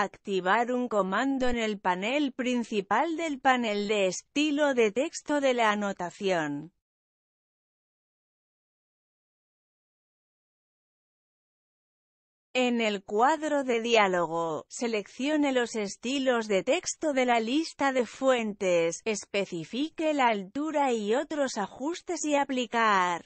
Activar un comando en el panel principal del panel de estilo de texto de la anotación. En el cuadro de diálogo, seleccione los estilos de texto de la lista de fuentes, especifique la altura y otros ajustes y aplicar.